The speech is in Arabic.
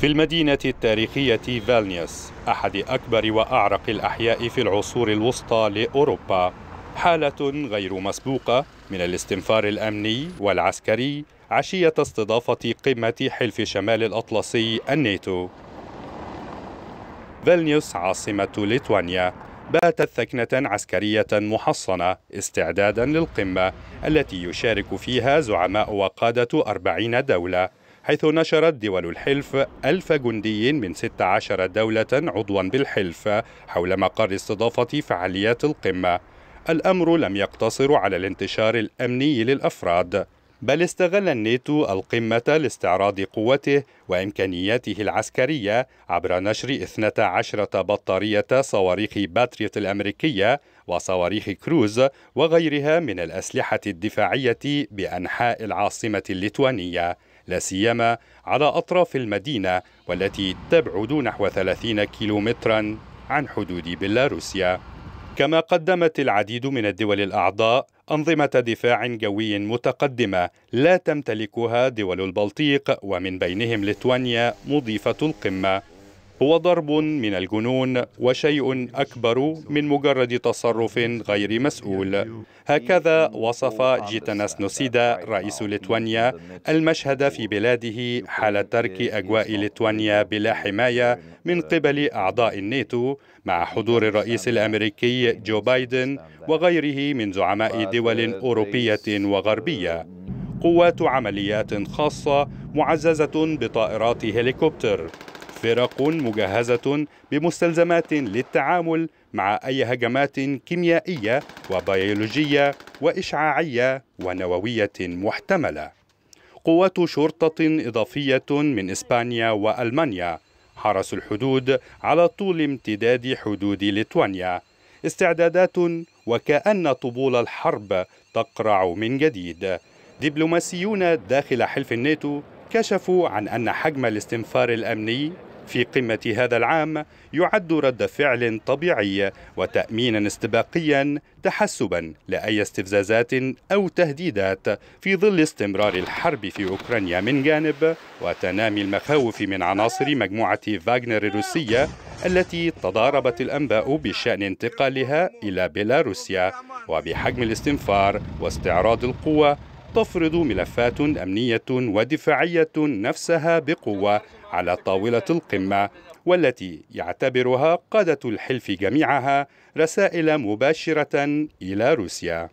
في المدينة التاريخية فالنيوس أحد أكبر وأعرق الأحياء في العصور الوسطى لأوروبا حالة غير مسبوقة من الاستنفار الأمني والعسكري عشية استضافة قمة حلف شمال الأطلسي الناتو فالنيوس عاصمة ليتوانيا باتت ثكنة عسكرية محصنة استعدادا للقمة التي يشارك فيها زعماء وقادة أربعين دولة حيث نشرت دول الحلف ألف جندي من 16 دولة عضوا بالحلف حول مقر استضافة فعاليات القمة الأمر لم يقتصر على الانتشار الأمني للأفراد بل استغل الناتو القمة لاستعراض قوته وإمكانياته العسكرية عبر نشر 12 بطارية صواريخ باتريوت الأمريكية وصواريخ كروز وغيرها من الأسلحة الدفاعية بأنحاء العاصمة الليتوانية لا سيما على أطراف المدينة والتي تبعد نحو 30 كيلومترا عن حدود بيلاروسيا كما قدمت العديد من الدول الأعضاء أنظمة دفاع جوي متقدمة لا تمتلكها دول البلطيق ومن بينهم ليتوانيا مضيفة القمة هو ضرب من الجنون وشيء أكبر من مجرد تصرف غير مسؤول هكذا وصف جيتاناس نوسيدا رئيس ليتوانيا المشهد في بلاده حال ترك أجواء ليتوانيا بلا حماية من قبل أعضاء الناتو مع حضور الرئيس الأمريكي جو بايدن وغيره من زعماء دول أوروبية وغربية قوات عمليات خاصة معززة بطائرات هليكوبتر فرق مجهزة بمستلزمات للتعامل مع أي هجمات كيميائية وبيولوجية وإشعاعية ونووية محتملة. قوات شرطة إضافية من إسبانيا وألمانيا حرسوا الحدود على طول امتداد حدود ليتوانيا استعدادات وكأن طبول الحرب تقرع من جديد دبلوماسيون داخل حلف الناتو كشفوا عن أن حجم الاستنفار الأمني في قمة هذا العام يعد رد فعل طبيعي وتأمينا استباقيا تحسبا لأي استفزازات أو تهديدات في ظل استمرار الحرب في أوكرانيا من جانب وتنامي المخاوف من عناصر مجموعة فاغنر الروسية التي تضاربت الأنباء بشأن انتقالها إلى بيلاروسيا وبحجم الاستنفار واستعراض القوة تفرض ملفات أمنية ودفاعية نفسها بقوة على طاولة القمة والتي يعتبرها قادة الحلف جميعها رسائل مباشرة إلى روسيا